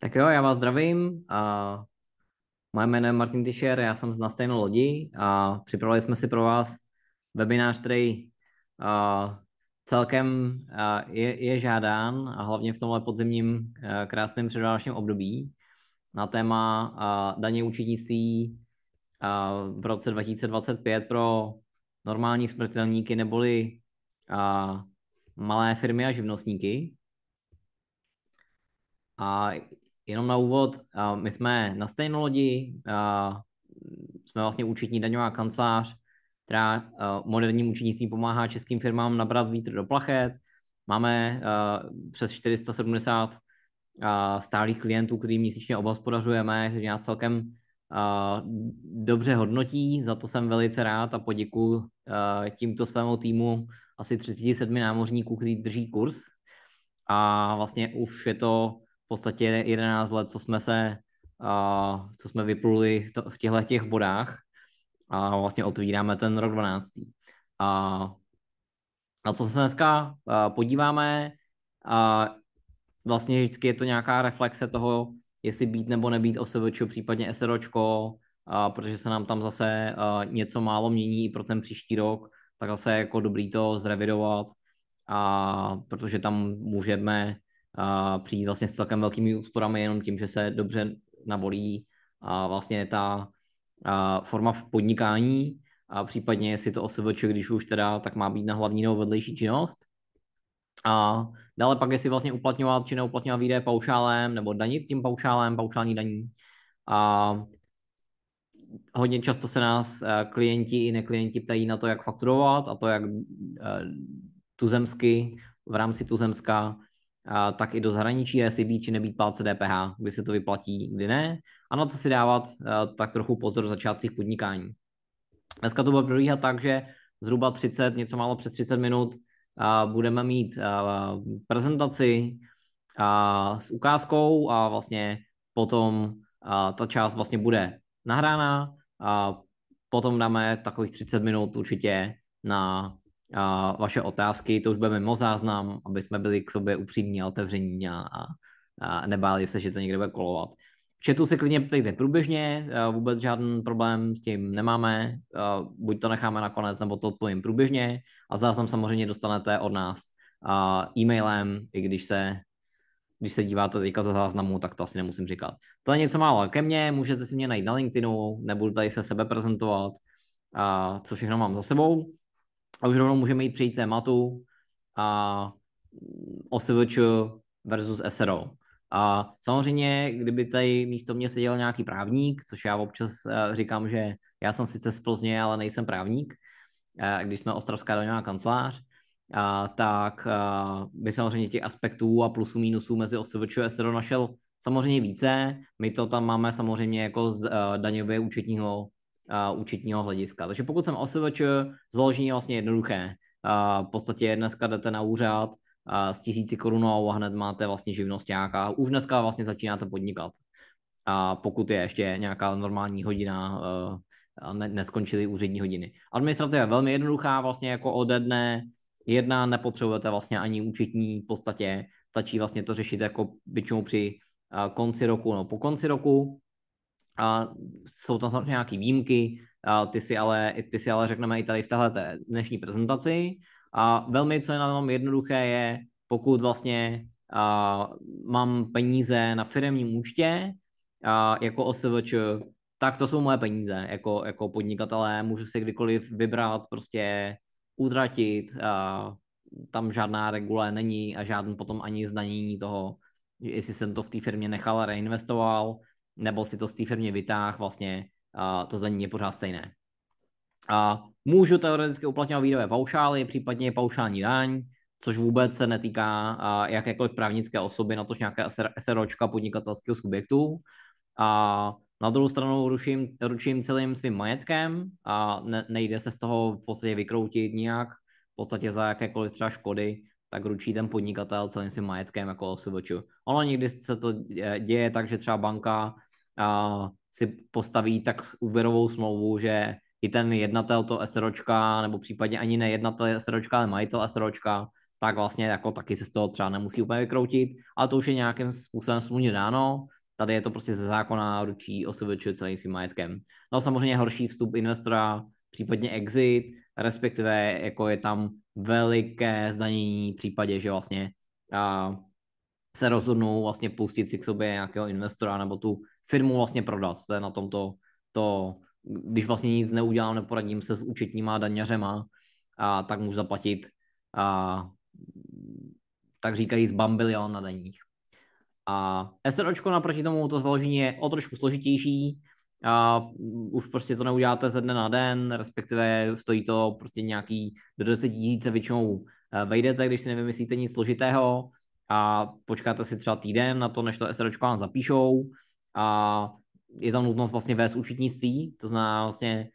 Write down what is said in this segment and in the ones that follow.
Tak jo, já vás zdravím. A moje jméno je Martin Tischer, já jsem z Na lodi a připravili jsme si pro vás webinář, který a, celkem a, je, je žádán a hlavně v tomhle podzimním krásném předvánočním období na téma a, daně účetnictví a, v roce 2025 pro normální smrtelníky neboli a, malé firmy a živnostníky. A jenom na úvod, my jsme na stejné lodi, jsme vlastně účetní daňová kancelář, která moderním účetnictvím pomáhá českým firmám nabrat vítr do plachet. Máme přes 470 stálých klientů, který měsíčně obhospodařujeme, kteří nás celkem dobře hodnotí, za to jsem velice rád a poděkuji tímto svému týmu asi 37 námořníků, který drží kurz. A vlastně už je to podstatě 11 let, co jsme se, uh, co jsme vypluli v těchto těch vodách a vlastně otvíráme ten rok 12. A na co se dneska uh, podíváme, uh, vlastně vždycky je to nějaká reflexe toho, jestli být nebo nebýt OSVČ, případně SROčko, a protože se nám tam zase něco málo mění i pro ten příští rok, tak zase jako dobrý to zrevidovat, a protože tam můžeme a přijít vlastně s celkem velkými úsporami jenom tím, že se dobře navolí a vlastně ta a forma v podnikání a případně jestli to OSVČ, když už teda, tak má být na hlavní nebo vedlejší činnost. A dále pak, jestli vlastně uplatňovat či neuplatňovat výdaje paušálem nebo danit tím paušálem, paušální daní. A hodně často se nás e, klienti i neklienti ptají na to, jak fakturovat a to, jak e, tuzemsky, v rámci tuzemska tak i do zahraničí, jestli být či nebýt plátce DPH, kdy se to vyplatí, kdy ne, a na co si dávat eh, tak trochu pozor v začátcích podnikání. Dneska to bude probíhat tak, že zhruba 30, něco málo přes 30 minut budeme mít eh, prezentaci s ukázkou a vlastně potom eh, ta část vlastně bude nahrána a potom dáme takových 30 minut určitě na vaše otázky, to už bude mimo záznam, aby jsme byli k sobě upřímní a otevření a, a nebáli se, že to někde bude kolovat. V chatu se klidně ptejte průběžně, eh, vůbec žádný problém s tím nemáme, eh, buď to necháme nakonec, nebo to odpovím průběžně a záznam samozřejmě dostanete od nás e-mailem, i když se když se díváte teďka za záznamu, tak to asi nemusím říkat. To je něco málo ke mně, můžete si mě najít na LinkedInu, nebudu tady se sebe prezentovat, a co všechno mám za sebou. A už rovnou můžeme jít přejít tématu a OSVČ versus SRO. A samozřejmě, kdyby tady místo mě seděl nějaký právník, což já občas eh, říkám, že já jsem sice z Plzně, ale nejsem právník, eh, když jsme Ostravská daňová kancelář, a, tak eh, by samozřejmě těch aspektů a plusů, minusů mezi OSVČ a SRO našel samozřejmě více. My to tam máme samozřejmě jako z daňového účetního uh, účetního hlediska. Takže pokud jsem OSVČ, založení je vlastně jednoduché. Uh, v podstatě dneska jdete na úřad uh, s tisíci korunou a hned máte vlastně živnost nějaká. Už dneska vlastně začínáte podnikat. A pokud je ještě nějaká normální hodina, uh, ne, neskončily úřední hodiny. Administrativa je velmi jednoduchá, vlastně jako ode dne jedna, nepotřebujete vlastně ani účetní v podstatě, stačí vlastně to řešit jako většinou při konci roku, no po konci roku a jsou tam samozřejmě nějaké výjimky, a ty, si ale, ty si ale řekneme i tady v téhle dnešní prezentaci. A velmi, co je na tom jednoduché, je, pokud vlastně a, mám peníze na firmním účtě a, jako OSVČ, tak to jsou moje peníze jako, jako podnikatelé, můžu si kdykoliv vybrat, prostě utratit, a, tam žádná regule není a žádný potom ani zdanění toho, jestli jsem to v té firmě nechal a reinvestoval, nebo si to z té firmy vytáh, vlastně to to ní je pořád stejné. A můžu teoreticky uplatňovat výdové paušály, případně paušální daň, což vůbec se netýká jakékoliv právnické osoby, na tož nějaké SROčka podnikatelského subjektu. A na druhou stranu ruším, ručím celým svým majetkem a nejde se z toho v podstatě vykroutit nijak. V podstatě za jakékoliv třeba škody, tak ručí ten podnikatel celým svým majetkem jako OSVČ. Ono někdy se to e, děje tak, že třeba banka si postaví tak úvěrovou smlouvu, že i ten jednatel to SROčka, nebo případně ani ne jednatel SROčka, ale majitel SROčka, tak vlastně jako taky se z toho třeba nemusí úplně vykroutit, ale to už je nějakým způsobem smluvně dáno, tady je to prostě ze zákona ručí OSVČ celým svým majetkem. No samozřejmě horší vstup investora, případně exit, respektive jako je tam veliké zdanění v případě, že vlastně a, se rozhodnou vlastně pustit si k sobě nějakého investora nebo tu firmu vlastně prodat. To je na tom to, to když vlastně nic neudělám, neporadím se s účetníma daňařema, a tak můžu zaplatit a, tak říkají z bambilion na daních. A SROčko naproti tomu to založení je o trošku složitější, a už prostě to neuděláte ze dne na den, respektive stojí to prostě nějaký do 10 tisíce většinou eh, vejdete, když si nevymyslíte nic složitého a počkáte si třeba týden na to, než to SROčko vám zapíšou a je tam nutnost vlastně vést účetnictví, to znamená vlastně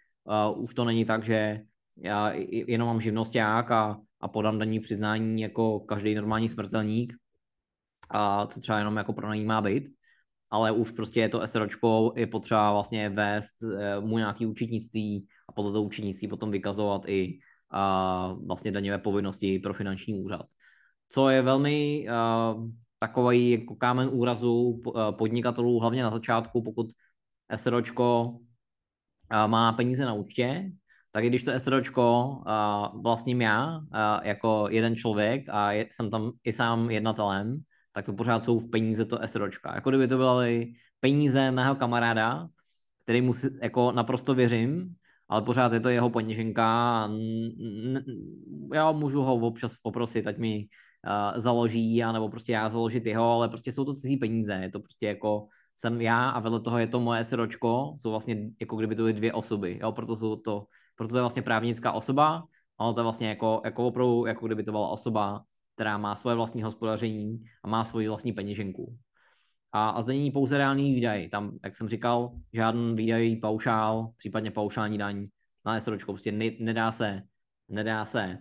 uh, už to není tak, že já jenom mám živnosták a, a podám daní přiznání jako každý normální smrtelník, a to třeba jenom jako pro má být, ale už prostě je to SROčko, je potřeba vlastně vést eh, mu nějaký účetnictví a podle toho účetnictví potom vykazovat i uh, vlastně daňové povinnosti pro finanční úřad. Co je velmi uh, takový jako kámen úrazu eh, podnikatelů, hlavně na začátku, pokud SROčko eh, má peníze na účtě, tak i když to SROčko eh, vlastním já, jako jeden člověk a jsem tam i sám jednatelem, tak to pořád jsou v peníze to SROčka. Jako kdyby to byly peníze mého kamaráda, který mu jako naprosto věřím, ale pořád je to jeho peněženka. Já můžu ho občas poprosit, ať mi uh, založí, anebo prostě já založit jeho, ale prostě jsou to cizí peníze, je to prostě jako jsem já a vedle toho je to moje sročko, jsou vlastně jako kdyby to byly dvě osoby, jo, proto jsou to, proto to je vlastně právnická osoba, ale to je vlastně jako, jako opravdu, jako kdyby to byla osoba, která má svoje vlastní hospodaření a má svoji vlastní peněženku. A, a zde není pouze reálný výdaj. Tam, jak jsem říkal, žádný výdaj, paušál, případně paušální daň na SROčko. Prostě ne, nedá se, nedá se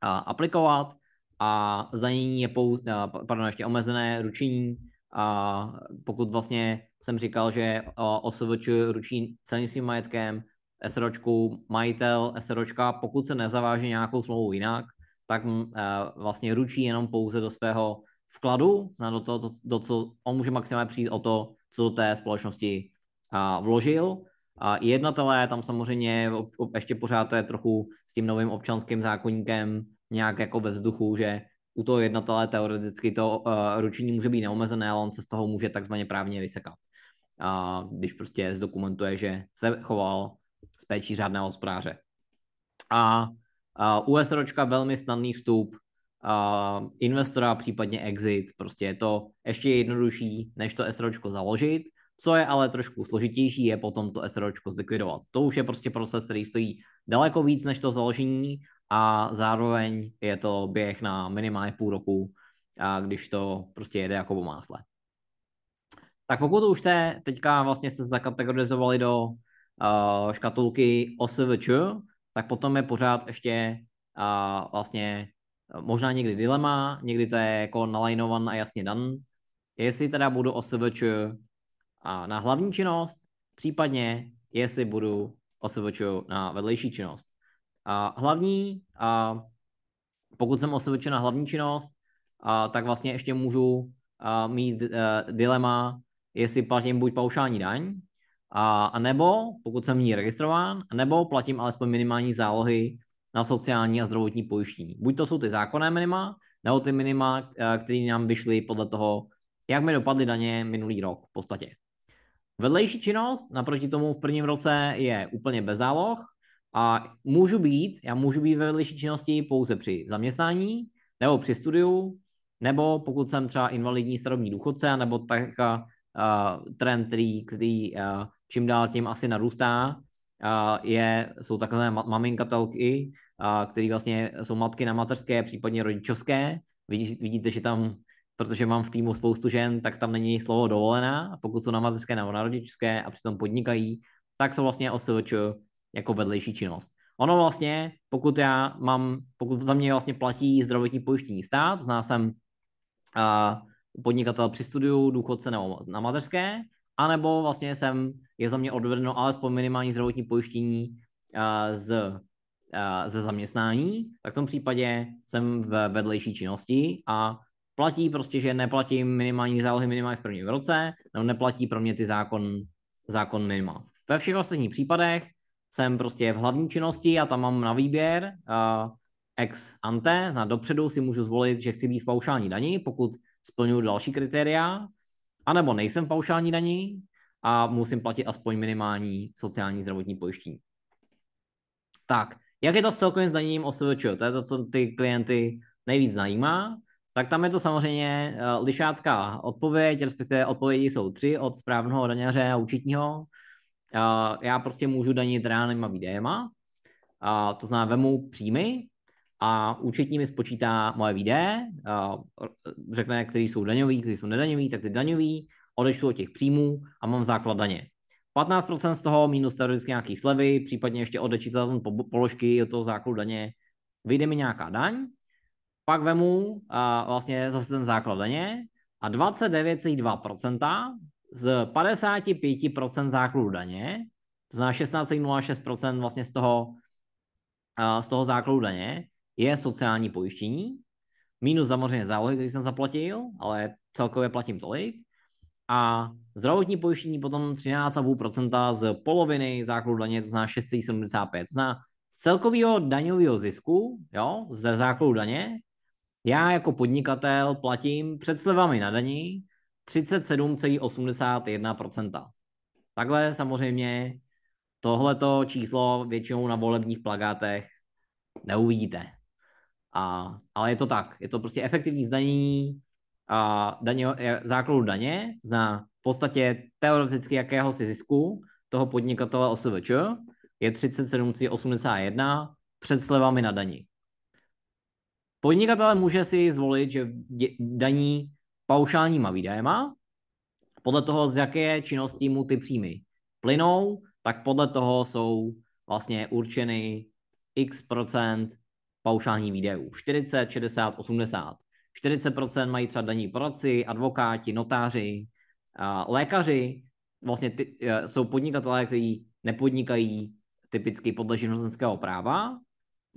a, eh, aplikovat a zdanění je pouze, pardon, ještě omezené ručení a pokud vlastně jsem říkal, že OSVČ ručí celým svým majetkem, SROčku, majitel SROčka, pokud se nezaváže nějakou smlouvu jinak, tak e, vlastně ručí jenom pouze do svého vkladu, do toho, do, co on může maximálně přijít o to, co do té společnosti a, vložil. A jednatelé, tam samozřejmě ještě pořád to je trochu s tím novým občanským zákonníkem nějak jako ve vzduchu, že u toho jednatele teoreticky to uh, ručení může být neomezené, ale on se z toho může takzvaně právně vysekat. A uh, když prostě zdokumentuje, že se choval z péčí řádného hospodáře. A uh, USRočka velmi snadný vstup uh, investora, případně exit, prostě je to ještě jednodušší, než to SROčko založit, co je ale trošku složitější, je potom to SROčko zlikvidovat. To už je prostě proces, který stojí daleko víc než to založení a zároveň je to běh na minimálně půl roku, a když to prostě jede jako po másle. Tak pokud už jste teďka vlastně se zakategorizovali do uh, škatulky OSVČ, tak potom je pořád ještě uh, vlastně možná někdy dilema, někdy to je jako nalajnovan a jasně dan, jestli teda budu OSVČ a na hlavní činnost, případně jestli budu OSVČ na vedlejší činnost. A hlavní, a pokud jsem OSVČ na hlavní činnost, a tak vlastně ještě můžu a mít a, e, dilema, jestli platím buď paušální daň, a, a nebo, pokud jsem v ní registrován, nebo platím alespoň minimální zálohy na sociální a zdravotní pojištění. Buď to jsou ty zákonné minima, nebo ty minima, e, které nám vyšly podle toho, jak mi dopadly daně minulý rok v podstatě. Vedlejší činnost naproti tomu v prvním roce je úplně bez záloh a můžu být, já můžu být ve vedlejší činnosti pouze při zaměstnání nebo při studiu, nebo pokud jsem třeba invalidní starobní důchodce, nebo tak uh, trend, který, který uh, čím dál tím asi narůstá, uh, je, jsou takové maminkatelky, uh, které vlastně jsou matky na mateřské, případně rodičovské. Vidí, vidíte, že tam protože mám v týmu spoustu žen, tak tam není slovo dovolená a pokud jsou na mateřské nebo na rodičské a přitom podnikají, tak jsou vlastně OSVČ jako vedlejší činnost. Ono vlastně, pokud já mám, pokud za mě vlastně platí zdravotní pojištění stát, zná jsem uh, podnikatel při studiu, důchodce nebo na mateřské, anebo vlastně jsem, je za mě odvedeno alespoň minimální zdravotní pojištění uh, z, uh, ze zaměstnání, tak v tom případě jsem ve vedlejší činnosti a Platí prostě, že neplatím minimální zálohy minimálně v prvním roce, nebo neplatí pro mě ty zákon, zákon minima. Ve všech ostatních případech jsem prostě v hlavní činnosti a tam mám na výběr uh, ex ante, na dopředu si můžu zvolit, že chci být v paušální daní, pokud splňuji další kritéria, anebo nejsem v paušální daní a musím platit aspoň minimální sociální zdravotní pojištění. Tak, jak je to s celkovým zdaněním OSVČ? To je to, co ty klienty nejvíc zajímá. Tak tam je to samozřejmě eh, lišácká odpověď, respektive odpovědi jsou tři od správného daňaře a účetního. Eh, já prostě můžu danit reálnýma výdejema, to znamená vemu příjmy a účetní mi spočítá moje výdaje, eh, řekne, který jsou daňový, který jsou nedaňový, tak ty daňový, odešlu od těch příjmů a mám základ daně. 15% z toho minus teoreticky nějaký slevy, případně ještě odečítat položky od toho základu daně, vyjde mi nějaká daň pak vemu a vlastně zase ten základ daně a 29,2% z 55% základu daně, to znamená 16,06% vlastně z toho, z toho základu daně, je sociální pojištění, minus samozřejmě zálohy, který jsem zaplatil, ale celkově platím tolik, a zdravotní pojištění potom 13,5% z poloviny základu daně, to znamená 6,75. To znamená z celkového daňového zisku, jo, ze základu daně, já jako podnikatel platím před slevami na daní 37,81%. Takhle samozřejmě tohleto číslo většinou na volebních plagátech neuvidíte. A, ale je to tak, je to prostě efektivní zdanění a daně, e, základu daně na v podstatě teoreticky jakéhosi zisku toho podnikatele OSVČ je 37,81 před slevami na daní. Podnikatel může si zvolit, že daní paušálníma výdajema, podle toho, z jaké činnosti mu ty příjmy plynou, tak podle toho jsou vlastně určeny x procent paušální výdajů. 40, 60, 80. 40% mají třeba daní poradci, advokáti, notáři, lékaři. Vlastně ty, eh, jsou podnikatelé, kteří nepodnikají typicky podle živnostenského práva,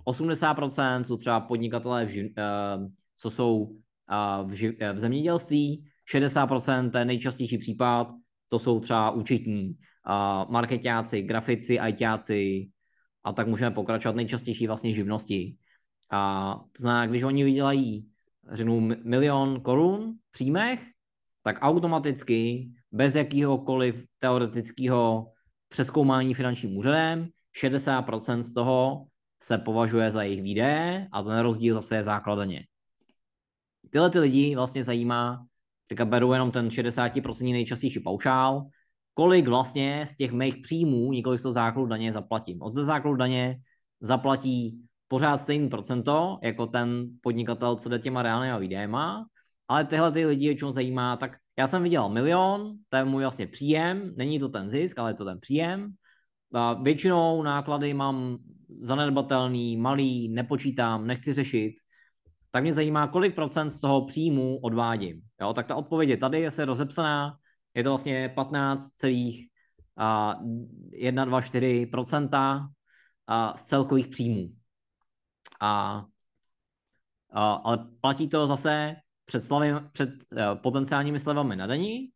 80% jsou třeba podnikatelé, v ži- eh, co jsou eh, v, ži- eh, v zemědělství, 60% to je nejčastější případ, to jsou třeba účetní, marketáci, grafici, ITáci a tak můžeme pokračovat nejčastější vlastně živnosti. A to znamená, když oni vydělají řeknu milion korun v příjmech, tak automaticky bez jakýhokoliv teoretického přeskoumání finančním úřadem 60% z toho se považuje za jejich výdaje a ten rozdíl zase je základaně. Tyhle ty lidi vlastně zajímá, teďka beru jenom ten 60% nejčastější paušál, kolik vlastně z těch mých příjmů, nikoli z toho základu daně, zaplatím. Od ze základu daně zaplatí pořád stejný procento, jako ten podnikatel, co jde těma reálnýma výdajema, ale tyhle ty lidi, čemu zajímá, tak já jsem vydělal milion, to je můj vlastně příjem, není to ten zisk, ale je to ten příjem. A většinou náklady mám zanedbatelný, malý, nepočítám, nechci řešit, tak mě zajímá, kolik procent z toho příjmu odvádím. Jo, tak ta odpověď je tady, je se rozepsaná, je to vlastně 15,124% z celkových příjmů. A, a, ale platí to zase před, slavy, před e, potenciálními slevami na daní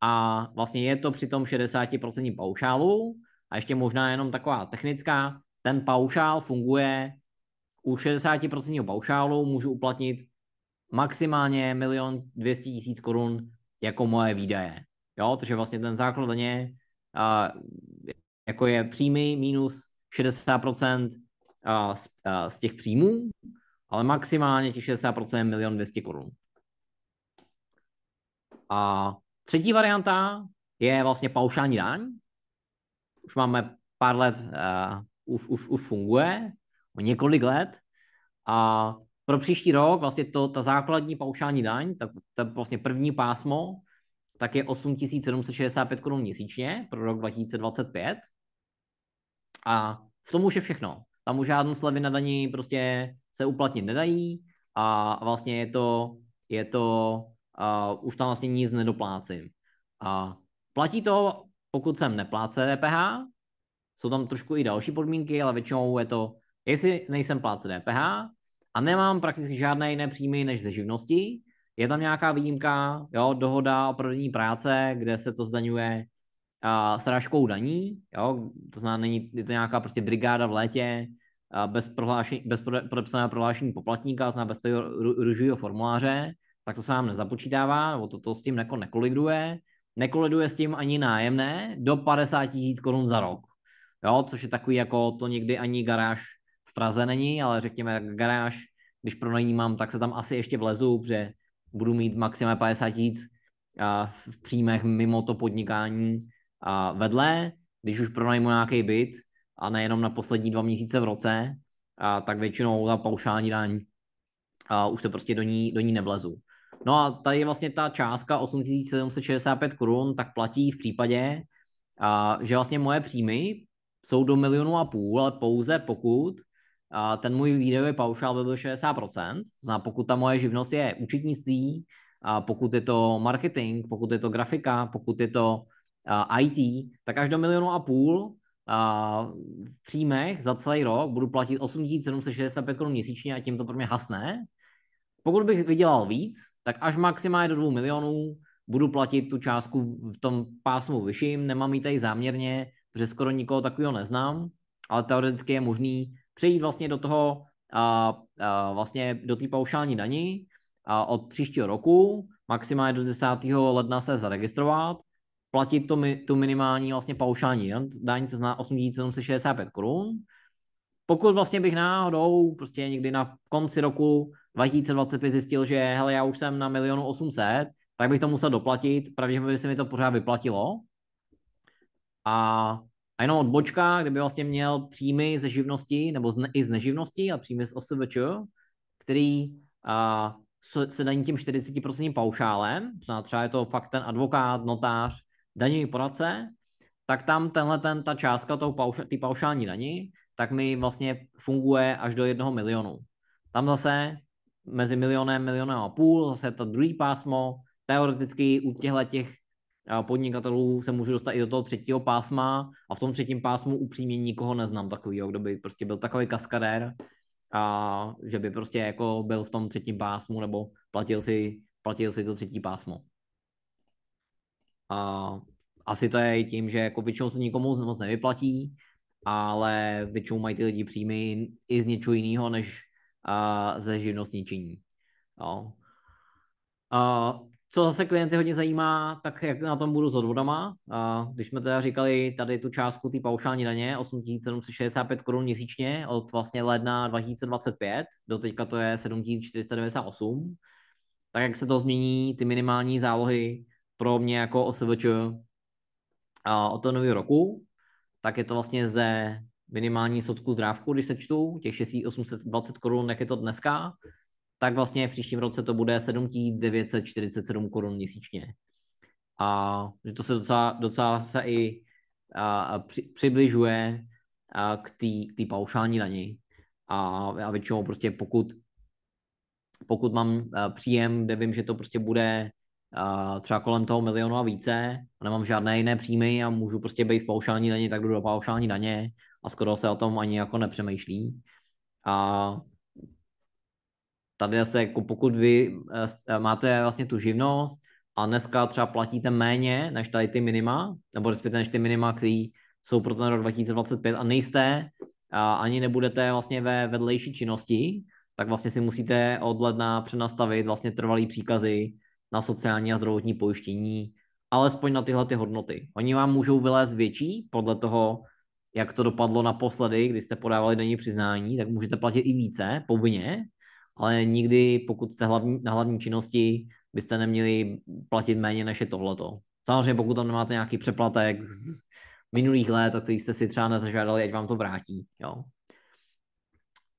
a vlastně je to při tom 60% paušálu a ještě možná jenom taková technická, ten paušál funguje u 60% paušálu můžu uplatnit maximálně 1 200 000 korun jako moje výdaje. Jo, takže vlastně ten základ daně a, jako je příjmy minus 60% a, z, uh, z těch příjmů, ale maximálně těch 60% 1 200 korun. A třetí varianta je vlastně paušální daň. Už máme pár let už, už, už funguje o několik let a pro příští rok vlastně to, ta základní paušální daň, tak ta vlastně první pásmo, tak je 8765 korun měsíčně pro rok 2025. A v tom už je všechno. Tam už žádnou slevy na daní prostě se uplatnit nedají a vlastně je to, je to a už tam vlastně nic nedoplácím. A platí to, pokud jsem nepláce DPH, jsou tam trošku i další podmínky, ale většinou je to, jestli nejsem plátce DPH a nemám prakticky žádné jiné příjmy než ze živností, je tam nějaká výjimka, jo, dohoda o prodejní práce, kde se to zdaňuje a, srážkou daní, jo, to znamená, není, je to nějaká prostě brigáda v létě, a bez, prohlášení, bez podepsaného prohlášení poplatníka, znamená bez toho růžového formuláře, tak to se vám nezapočítává, nebo to, to s tím neko nekoliduje. Nekoliduje s tím ani nájemné do 50 tisíc korun za rok jo, což je takový, jako to někdy ani garáž v Praze není, ale řekněme garáž, když mám, tak se tam asi ještě vlezu, protože budu mít maximálně 50 tisíc v příjmech mimo to podnikání a vedle, když už pronajmu nějaký byt a nejenom na poslední dva měsíce v roce, a tak většinou za paušální daň a už to prostě do ní, do ní nevlezu. No a tady je vlastně ta částka 8765 korun, tak platí v případě, a, že vlastně moje příjmy jsou do milionu a půl, ale pouze pokud a ten můj výdajový paušál by byl 60%, to znamená, pokud ta moje živnost je účetnictví, a pokud je to marketing, pokud je to grafika, pokud je to a, IT, tak až do milionu a půl a, v příjmech za celý rok budu platit 8765 korun měsíčně a tím to pro mě hasne. Pokud bych vydělal víc, tak až maximálně do 2 milionů budu platit tu částku v tom pásmu vyšším, nemám ji tady záměrně, protože skoro nikoho takového neznám, ale teoreticky je možný přejít vlastně do toho, a, a vlastně do té paušální daní a od příštího roku, maximálně do 10. ledna se zaregistrovat, platit to, tu minimální vlastně paušální daň, to zná 8765 korun. Pokud vlastně bych náhodou prostě někdy na konci roku 2025 zjistil, že hele, já už jsem na milionu 800, tak bych to musel doplatit, pravděpodobně by se mi to pořád vyplatilo, a, a jenom odbočka, kdyby vlastně měl příjmy ze živnosti nebo z, i z neživnosti a příjmy z OSVČ, který a, se daní tím 40% paušálem, to třeba je to fakt ten advokát, notář, daňový poradce, tak tam tenhle, ten, ta částka toho pauša, ty paušální daní, tak mi vlastně funguje až do jednoho milionu. Tam zase mezi milionem, milionem a půl, zase to druhý pásmo, teoreticky u těchto těch podnikatelů se můžu dostat i do toho třetího pásma a v tom třetím pásmu upřímně nikoho neznám takovýho, kdo by prostě byl takový kaskadér, a že by prostě jako byl v tom třetím pásmu nebo platil si, platil si to třetí pásmo. A asi to je tím, že jako většinou se nikomu moc nevyplatí, ale většinou mají ty lidi příjmy i z něčeho jiného než a, ze živnostničení. No. A co zase klienty hodně zajímá, tak jak na tom budu s odvodama. A když jsme teda říkali tady tu částku té paušální daně, 8765 korun měsíčně od vlastně ledna 2025, do teďka to je 7498, tak jak se to změní, ty minimální zálohy pro mě jako OSVČ od toho nového roku, tak je to vlastně ze minimální sotku zdrávku, když se čtu, těch 6820 korun, jak je to dneska, tak vlastně v příštím roce to bude 7947 korun měsíčně. A že to se docela, docela se i a, a při, přibližuje a k té paušální daní. A, a většinou prostě pokud, pokud mám příjem, kde vím, že to prostě bude a třeba kolem toho milionu a více a nemám žádné jiné příjmy a můžu prostě být z paušální daní tak jdu do paušální daně a skoro se o tom ani jako nepřemýšlí. A Tady se jako pokud vy eh, eh, máte vlastně tu živnost a dneska třeba platíte méně než tady ty minima, nebo respektive než ty minima, které jsou pro ten rok 2025 a nejste a ani nebudete vlastně ve vedlejší činnosti, tak vlastně si musíte od ledna přenastavit vlastně trvalý příkazy na sociální a zdravotní pojištění, alespoň na tyhle ty hodnoty. Oni vám můžou vylézt větší podle toho, jak to dopadlo naposledy, kdy jste podávali denní přiznání, tak můžete platit i více povinně, ale nikdy, pokud jste hlavní, na hlavní činnosti, byste neměli platit méně než je tohleto. Samozřejmě, pokud tam nemáte nějaký přeplatek z minulých let, a který jste si třeba nezažádali, ať vám to vrátí. Jo.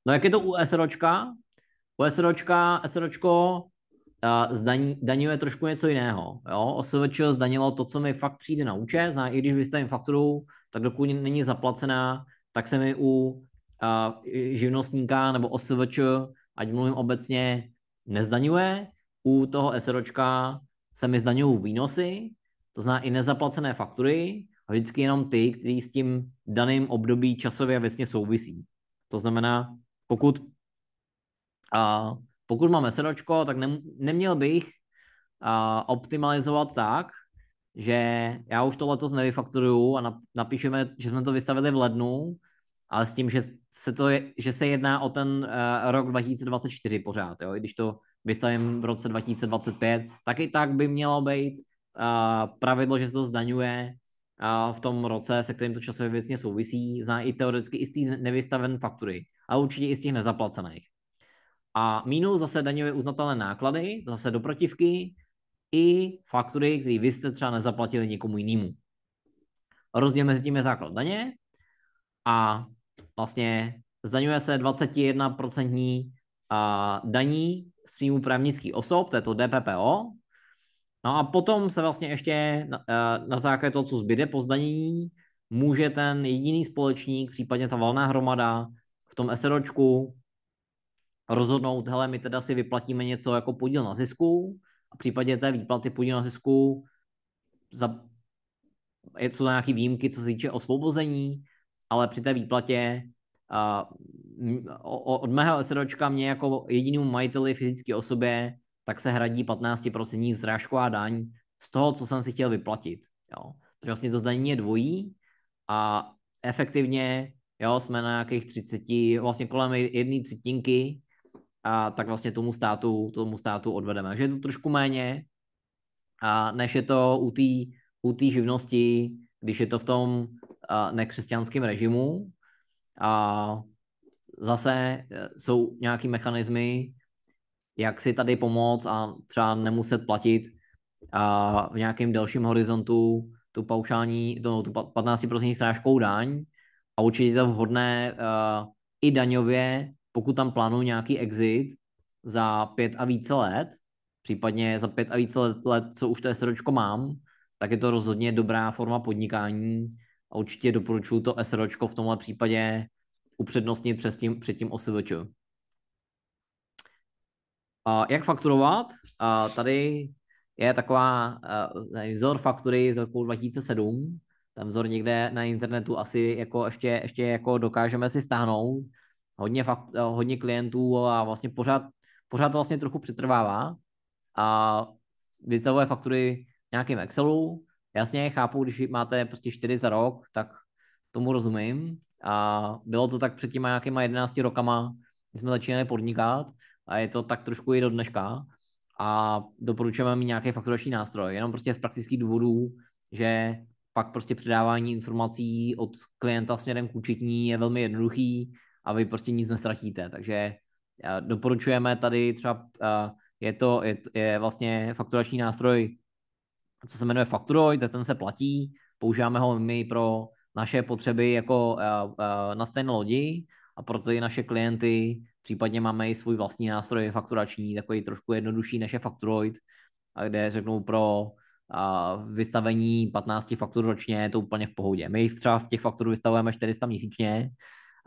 No jak je to u SROčka? U SROčka, SROčko uh, eh, zdaní, daňuje trošku něco jiného. Jo? OSVČ zdanilo to, co mi fakt přijde na účet, zná, i když vystavím fakturu, tak dokud není zaplacená, tak se mi u uh, živnostníka nebo OSVČ ať mluvím obecně, nezdaňuje. U toho SROčka se mi zdaňují výnosy, to znamená i nezaplacené faktury, a vždycky jenom ty, který s tím daným období časově a věcně souvisí. To znamená, pokud, a pokud mám SROčko, tak nem, neměl bych a, optimalizovat tak, že já už to letos nevyfakturuju a napíšeme, že jsme to vystavili v lednu ale s tím, že se, to je, že se jedná o ten uh, rok 2024 pořád, jo? i když to vystavím v roce 2025, tak i tak by mělo být uh, pravidlo, že se to zdaňuje uh, v tom roce, se kterým to časově věcně souvisí, zná i teoreticky i z těch nevystaven faktury, a určitě i z těch nezaplacených. A minus zase daňově uznatelné náklady, zase do protivky, i faktury, které vy jste třeba nezaplatili někomu jinému. Rozdíl mezi tím je základ daně a vlastně zdaňuje se 21% daní z příjmu právnických osob, to je to DPPO. No a potom se vlastně ještě na, e, na základě toho, co zbyde po zdanění, může ten jediný společník, případně ta valná hromada v tom SROčku rozhodnout, hele, my teda si vyplatíme něco jako podíl na zisku a v případě té výplaty podíl na zisku za, jsou nějaké výjimky, co se týče osvobození, ale při té výplatě uh, od mého SROčka mě jako jedinou majiteli fyzické osobě tak se hradí 15% zrážková daň z toho, co jsem si chtěl vyplatit. Jo. Takže vlastně to zdanění je dvojí a efektivně jo, jsme na nějakých 30, vlastně kolem jedné třetinky a tak vlastně tomu státu, tomu státu odvedeme. Že je to trošku méně, a než je to u té u živnosti, když je to v tom Eh, nekřesťanským režimu a zase eh, jsou nějaký mechanismy, jak si tady pomoct a třeba nemuset platit a v nějakém delším horizontu tu paušální, to, tu 15% strážkou daň a určitě je to vhodné uh, i daňově, pokud tam plánují nějaký exit za pět a více let, případně za pět a více let, let co už to SROčko mám, tak je to rozhodně dobrá forma podnikání, a určitě doporučuji to SROčko v tomhle případě upřednostnit před tím, před tím OSVČ. A jak fakturovat? A tady je taková a, eh, vzor faktury z roku 2007, ten vzor někde na internetu asi jako ještě, ještě jako dokážeme si stáhnout. Hodně, fakt, eh, hodně klientů a vlastně pořád, pořád to vlastně trochu přetrvává a vystavuje faktury nějakým Excelu, Jasně, chápu, když máte prostě čtyři za rok, tak tomu rozumím. A bylo to tak před těma nějakýma 11 rokama, kdy jsme začínali podnikat a je to tak trošku i do dneška. A doporučujeme mi nějaký fakturační nástroj, jenom prostě z praktických důvodů, že pak prostě předávání informací od klienta směrem k účetní je velmi jednoduchý a vy prostě nic nestratíte. Takže eh, doporučujeme tady třeba, eh, je to je, je vlastně fakturační nástroj co se jmenuje Fakturoid, ten se platí, používáme ho my pro naše potřeby jako eh, eh, na stejné lodi a pro ty naše klienty, případně máme i svůj vlastní nástroj fakturační, takový trošku jednodušší než je Fakturoid, a kde řeknou pro a eh, vystavení 15 faktur ročně je to úplně v pohodě. My třeba v těch faktur vystavujeme 400 měsíčně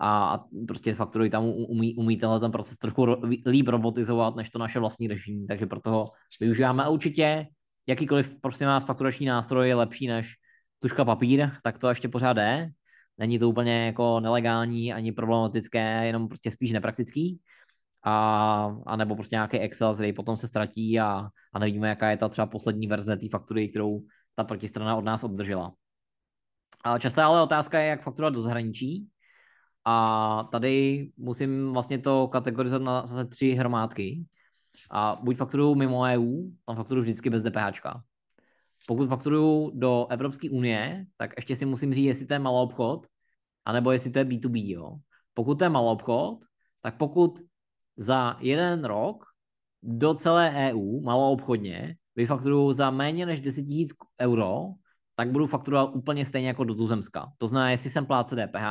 a, a prostě faktury tam umí, umí tenhle ten proces trochu ro, líp robotizovat než to naše vlastní řešení, takže proto ho využíváme a určitě jakýkoliv prostě nás fakturační nástroj je lepší než tuška papír, tak to ještě pořád je. Není to úplně jako nelegální ani problematické, jenom prostě spíš nepraktický. A, a nebo prostě nějaký Excel, který potom se ztratí a, a nevíme, jaká je ta třeba poslední verze té faktury, kterou ta protistrana od nás obdržela. A častá ale otázka je, jak faktura do zahraničí. A tady musím vlastně to kategorizovat na zase tři hromádky a buď fakturuju mimo EU, tam fakturuju vždycky bez DPH. Pokud fakturuju do Evropské unie, tak ještě si musím říct, jestli to je malý obchod, anebo jestli to je B2B. Jo. Pokud to je malý obchod, tak pokud za jeden rok do celé EU, malo obchodně, vyfakturuju za méně než 10 000 euro, tak budu fakturovat úplně stejně jako do tuzemska. To znamená, jestli jsem pláce DPH,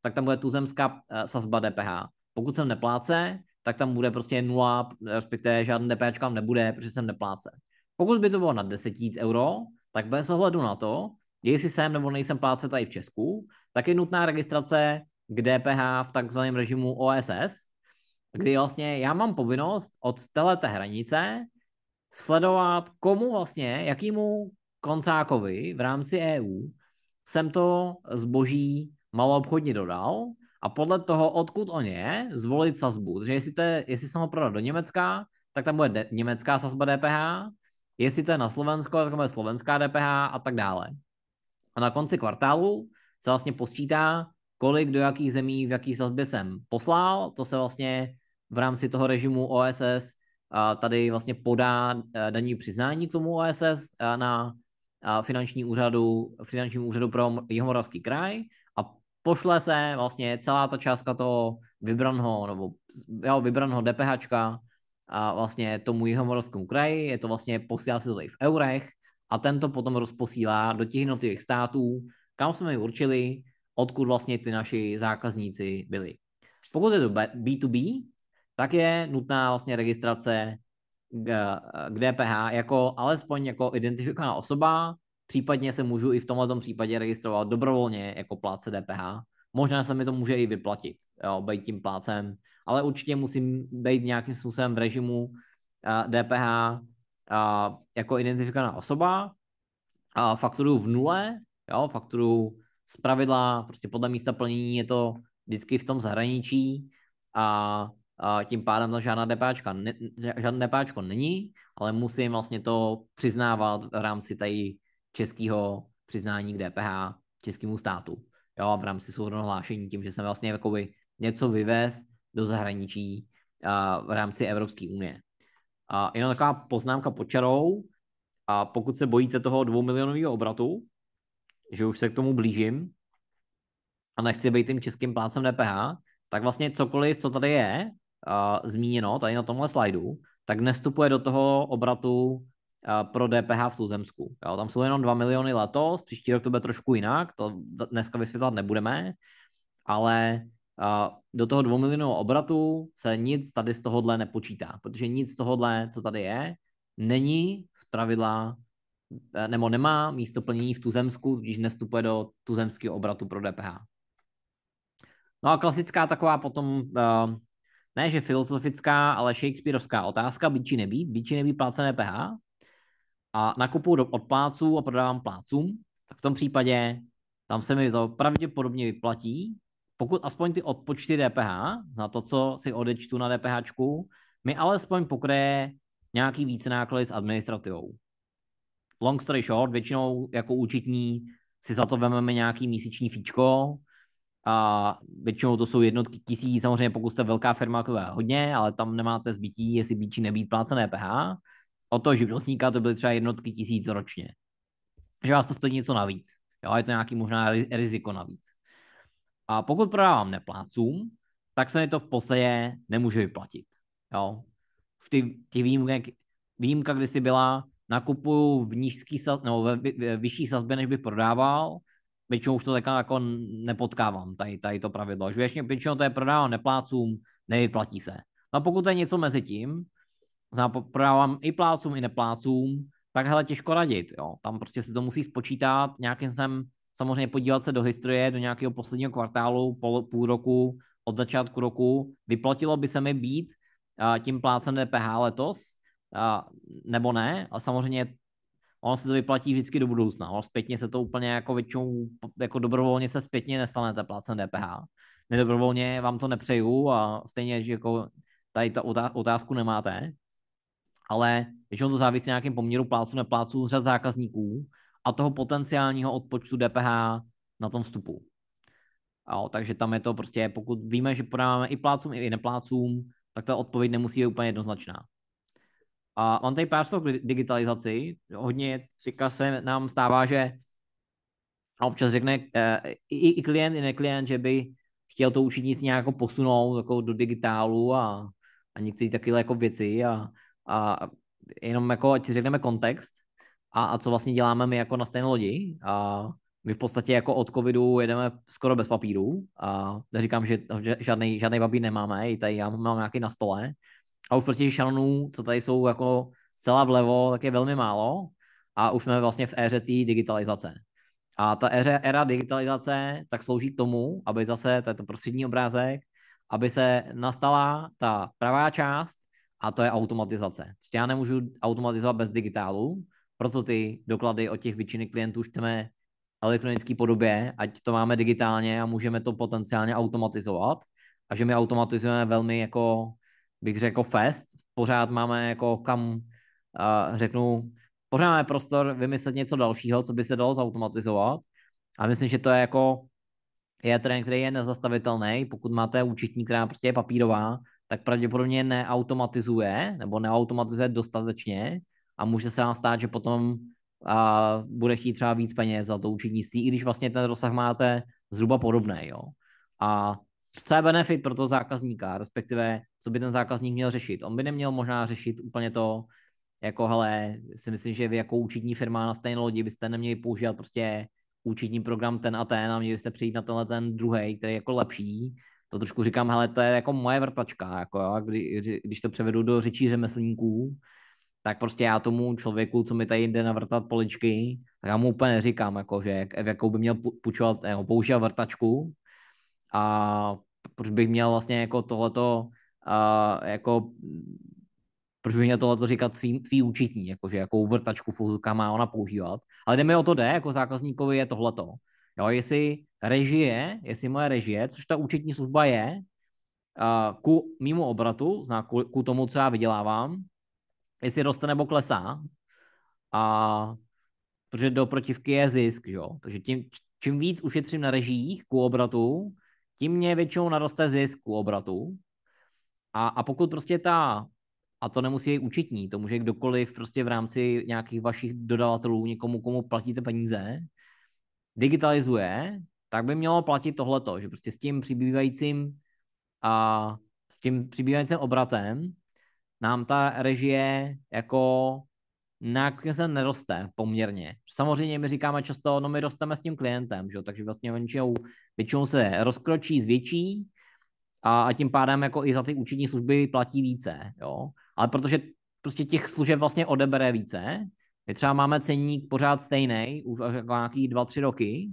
tak tam bude tuzemská eh, sazba DPH. Pokud jsem nepláce, tak tam bude prostě nula, respektive žádné DPH tam nebude, protože jsem nepláce. Pokud by to bylo na 10 000 euro, tak bez ohledu na to, jestli jsem nebo nejsem pláce tady v Česku, tak je nutná registrace k DPH v takzvaném režimu OSS, kdy vlastně já mám povinnost od této hranice sledovat, komu vlastně, jakýmu koncákovi v rámci EU jsem to zboží maloobchodně dodal a podle toho, odkud on je, zvolit sazbu. Takže jestli, to je, jestli jsem ho prodal do Německa, tak tam bude de- německá sazba DPH, jestli to je na Slovensko, tak tam bude slovenská DPH a tak dále. A na konci kvartálu se vlastně počítá, kolik do jakých zemí, v jaký sazbě jsem poslal. To se vlastně v rámci toho režimu OSS tady vlastně podá e, daní přiznání k tomu OSS e, na finanční úřadu, finančnímu úřadu pro Jihomoravský kraj pošle se vlastně celá ta částka toho vybraného, nebo jo, vybraného DPH a vlastně tomu jihomorovskému kraji, je to vlastně, posílá se to tady v eurech a ten to potom rozposílá do těch jednotlivých států, kam jsme ji určili, odkud vlastně ty naši zákazníci byli. Pokud je to B2B, tak je nutná vlastně registrace eh, k, k DPH jako alespoň jako identifikovaná osoba, Případně se můžu i v tomto případě registrovat dobrovolně jako plátce DPH. Možná se mi to může i vyplatit, jo, být tím plácem, ale určitě musím být nějakým způsobem v režimu DPH eh, eh, jako identifikovaná osoba, a fakturu v nule, jo, fakturu z pravidla, prostě podle místa plnění je to vždycky v tom zahraničí a, a tím pádem tam žádná DPAčka, ne, žádné DPAčko není, ale musím vlastně to přiznávat v rámci tady českého přiznání k DPH českému státu. Jo, v rámci svobodného hlášení tím, že jsem vlastně jakoby něco vyvez do zahraničí a, v rámci Evropské unie. A jenom taková poznámka pod čarou. A pokud se bojíte toho dvoumilionového obratu, že už se k tomu blížím a nechci být tím českým plácem DPH, tak vlastně cokoliv, co tady je a, zmíněno, tady na tomhle slajdu, tak nestupuje do toho obratu Eh, pro DPH v Tuzemsku. Jo, tam jsou jenom 2 miliony letos, příští rok to bude trošku jinak, to dneska vysvětlat nebudeme, ale eh, do toho 2 milionového obratu se nic tady z tohohle nepočítá, protože nic z tohohle, co tady je, není z pravidla, eh, nebo nemá místo plnění v Tuzemsku, když nestupuje do tuzemského obratu pro DPH. No a klasická taková potom, ne že filozofická, ale Shakespeareovská otázka, být či nebýt, být či nebýt plácené DPH, a nakupuju do, od pláců a prodávám plácům, tak v tom případě tam se mi to pravděpodobně vyplatí, pokud aspoň ty odpočty DPH za to, co si odečtu na DPH, mi alespoň pokryje nějaký více náklady s administrativou. Long story short, většinou jako účetní si za to vememe nějaký měsíční fíčko a většinou to jsou jednotky tisíc, samozřejmě pokud jste velká firma, jako hodně, ale tam nemáte zbytí, jestli být či nebýt plácené PH, o toho živnostníka to byly třeba jednotky tisíc ročně. Že vás to stojí něco navíc. Jo, je to nějaký možná riziko navíc. A pokud prodávám neplácům, tak se mi to v podstatě nemůže vyplatit. Jo. V těch, těch výjimkách, výjimka, kdy si byla, nakupuju v nízký saz, nebo ve, ve vyšší sazbě, než bych prodával, většinou už to tak jako nepotkávám, tady, tady to pravidlo. Že většinou, většinou to je prodávám neplácům, nevyplatí se. No a pokud to je něco mezi tím, znamená, prodávám i plácům, i neplácům, tak hele, těžko radit. Jo. Tam prostě se to musí spočítat, nějakým sem samozřejmě podívat se do historie, do nějakého posledního kvartálu, pol, půl roku, od začátku roku. Vyplatilo by se mi být a, tím plácem DPH letos, a, nebo ne, ale samozřejmě ono se to vyplatí vždycky do budoucna. Ono zpětně se to úplně jako většinou, jako dobrovolně se zpětně nestanete plácem DPH. Nedobrovolně vám to nepřeju a stejně, že jako tady ta otázku nemáte, ale většinou to závisí na nějakém poměru plácu na plácu řad zákazníků a toho potenciálního odpočtu DPH na tom vstupu. Jo, takže tam je to prostě, pokud víme, že podáváme i plácům, i neplácům, tak ta odpověď nemusí být úplně jednoznačná. A mám tady pár slov k digitalizaci. Hodně teďka se nám stává, že občas řekne e, i, i klient, i neklient, že by chtěl to učit nic nějak jako posunout jako do digitálu a, a některé takové jako věci a a jenom jako, ať si řekneme kontext a, a co vlastně děláme my jako na stejné lodi a my v podstatě jako od covidu jedeme skoro bez papíru a neříkám, že žádný, žádný papír nemáme, i tady já mám nějaký na stole a už prostě šanonů, co tady jsou jako celá vlevo, tak je velmi málo a už jsme vlastně v éře té digitalizace. A ta éře, éra digitalizace tak slouží k tomu, aby zase, to je to prostřední obrázek, aby se nastala ta pravá část a to je automatizace. Prostě já nemůžu automatizovat bez digitálu, proto ty doklady od těch většiny klientů chceme elektronické podobě, ať to máme digitálně a můžeme to potenciálně automatizovat. A že my automatizujeme velmi jako, bych řekl, fest. Pořád máme jako kam, uh, řeknu, pořád máme prostor vymyslet něco dalšího, co by se dalo zautomatizovat. A myslím, že to je jako je trend, který je nezastavitelný. Pokud máte účetní, která prostě je papírová, tak pravděpodobně neautomatizuje nebo neautomatizuje dostatečně a může se vám stát, že potom a bude chtít třeba víc peněz za to účetnictví, i když vlastně ten rozsah máte zhruba podobný. Jo? A co je benefit pro toho zákazníka, respektive co by ten zákazník měl řešit? On by neměl možná řešit úplně to, jako hele, si myslím, že vy jako účetní firma na stejné lodi byste neměli používat prostě účetní program ten a ten a měli byste přijít na tenhle ten druhý, který je jako lepší, to trošku říkám, hele, to je jako moje vrtačka, jako jo, kdy, když to převedu do řečí řemeslníků, tak prostě já tomu člověku, co mi tady jde navrtat poličky, tak já mu úplně neříkám, jako, že jak, jakou by měl půjčovat, jeho používat vrtačku a proč bych měl vlastně jako tohleto, a, jako, proč bych měl tohleto říkat svý, svý účetní, jako, že jakou vrtačku fuzuka má ona používat. Ale jde mi o to jde, jako zákazníkovi je tohleto. Jo, jestli režie, jestli moje režie, což ta účetní služba je, ku mimo obratu, zná ku, ku tomu, co já vydělávám, jestli roste nebo klesá. A protože do protivky je zisk, jo? Takže tím, čím víc ušetřím na režiích ku obratu, tím mě většinou naroste zisk ku obratu. A, a pokud prostě ta, a to nemusí být účetní, to může kdokoliv prostě v rámci nějakých vašich dodavatelů, někomu, komu platíte peníze, digitalizuje tak by mělo platit tohleto, že prostě s tím přibývajícím a s tím přibývajícím obratem nám ta režie jako na se neroste poměrně. Samozřejmě my říkáme často, no my rosteme s tím klientem, že? takže vlastně většinou, většinou se rozkročí, zvětší a, a tím pádem jako i za ty účetní služby platí více. Jo? Ale protože prostě těch služeb vlastně odebere více, my třeba máme ceník pořád stejný, už jako nějaký 2-3 roky,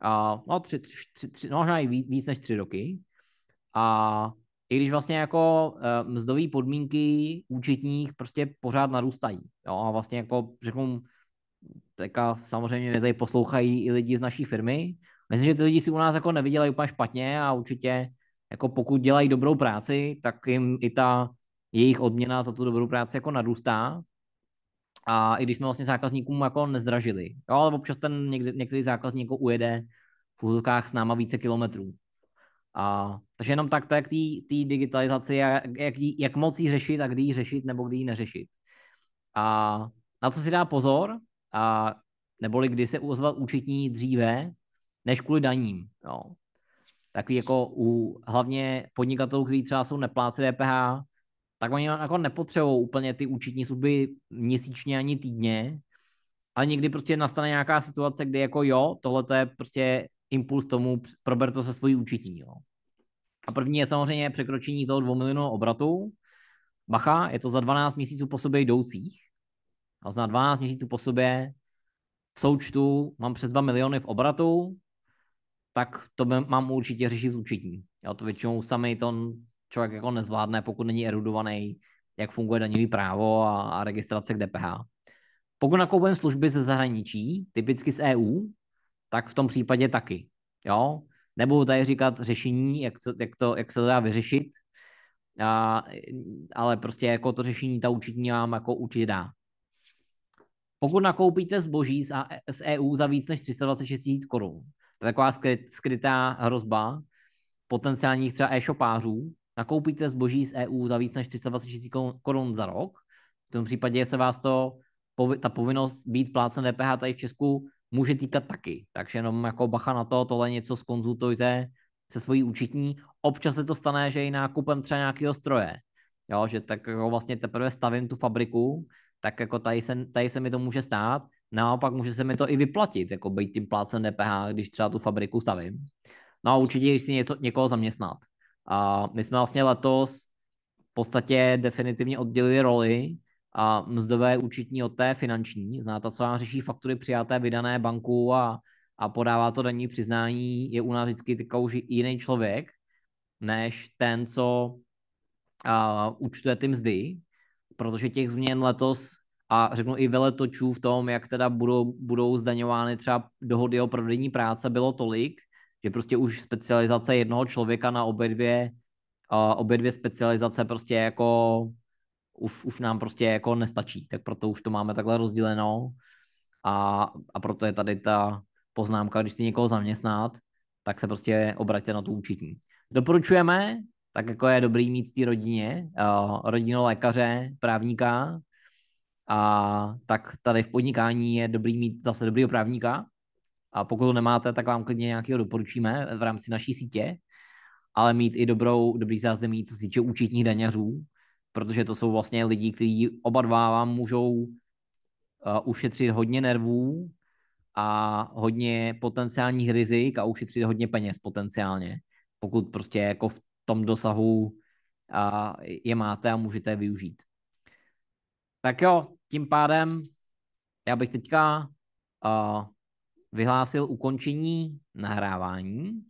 a, no, tři, tři, tři, no, možná i víc, víc než tři roky. A i když vlastně jako uh, mzdové podmínky účetních prostě pořád narůstají. Jo? A vlastně jako řeknu, teďka samozřejmě mě tady poslouchají i lidi z naší firmy. Myslím, že ty lidi si u nás jako nevydělají úplně špatně a určitě jako pokud dělají dobrou práci, tak jim i ta jejich odměna za tu dobrou práci jako narůstá a i když jsme vlastně zákazníkům jako nezdražili, jo, ale občas ten někdy, některý zákazník jako ujede v úzokách s náma více kilometrů. A, takže jenom tak, jak té digitalizaci, jak, jak, jak moc ji řešit a kdy ji řešit nebo kdy ji neřešit. A na co si dá pozor, a, neboli kdy se ozval účetní dříve, než kvůli daním. Jo. Takový jako u hlavně podnikatelů, kteří třeba jsou nepláci DPH, tak oni jako nepotřebují úplně ty účetní služby měsíčně ani týdně, ale někdy prostě nastane nějaká situace, kdy jako jo, tohle to je prostě impuls tomu, prober to se svojí účetní. Jo. A první je samozřejmě překročení toho 2 milionů obratu. Bacha, je to za 12 měsíců po sobě jdoucích. A za 12 měsíců po sobě v součtu mám přes 2 miliony v obratu, tak to mám určitě řešit s účetní. Já to většinou sami to člověk jako nezvládne, pokud není erudovaný, jak funguje daňový právo a, a registrace k DPH. Pokud nakoupujeme služby ze zahraničí, typicky z EU, tak v tom případě taky. Jo? Nebudu tady říkat řešení, jak, to, jak, to, jak se to dá vyřešit, a, ale prostě jako to řešení ta určitě vám jako určitě dá. Pokud nakoupíte zboží z, z EU za víc než 326 tisíc korun, to je taková skrytá hrozba potenciálních třeba e-shopářů, nakoupíte zboží z EU za víc než 000 korun za rok, v tom případě se vás to, ta povinnost být plácen DPH tady v Česku může týkat taky. Takže jenom jako bacha na to, tohle něco skonzultujte se svojí účetní. Občas se to stane, že i nákupem třeba nějakého stroje. Jo, že tak jako vlastně teprve stavím tu fabriku, tak jako tady se, tady se mi to může stát. Naopak může se mi to i vyplatit, jako být tím plácem DPH, když třeba tu fabriku stavím. No a určitě, když si něco, někoho zaměstnat. A my jsme vlastně letos v podstatě definitivně oddělili roli a mzdové účetní od té finanční. Znáte, co vám řeší faktury přijaté, vydané banku a, a podává to daní přiznání, je u nás vždycky teďka už jiný člověk, než ten, co a, účtuje ty mzdy, protože těch změn letos a řeknu i veletočů v tom, jak teda budou, budou zdaňovány třeba dohody o prodejní práce, bylo tolik, že prostě už specializace jednoho člověka na obě dvě, uh, obě dvě specializace prostě jako už, už nám prostě jako nestačí, tak proto už to máme takhle rozděleno a, a proto je tady ta poznámka, když si někoho zaměstnat, tak se prostě obraťte na tu účetní. Doporučujeme, tak jako je dobrý mít v té rodině, uh, rodinu lékaře, právníka, a tak tady v podnikání je dobrý mít zase dobrýho právníka, a pokud to nemáte, tak vám klidně nějakého doporučíme v rámci naší sítě, ale mít i dobrou, dobrý zázemí, co se týče účetních daňařů, protože to jsou vlastně lidi, kteří oba dva vám můžou eh, ušetřit hodně nervů a hodně potenciálních rizik a ušetřit hodně peněz potenciálně, pokud prostě jako v tom dosahu a eh, je máte a můžete je využít. Tak jo, tím pádem já bych teďka eh, vyhlásil ukončení nahrávání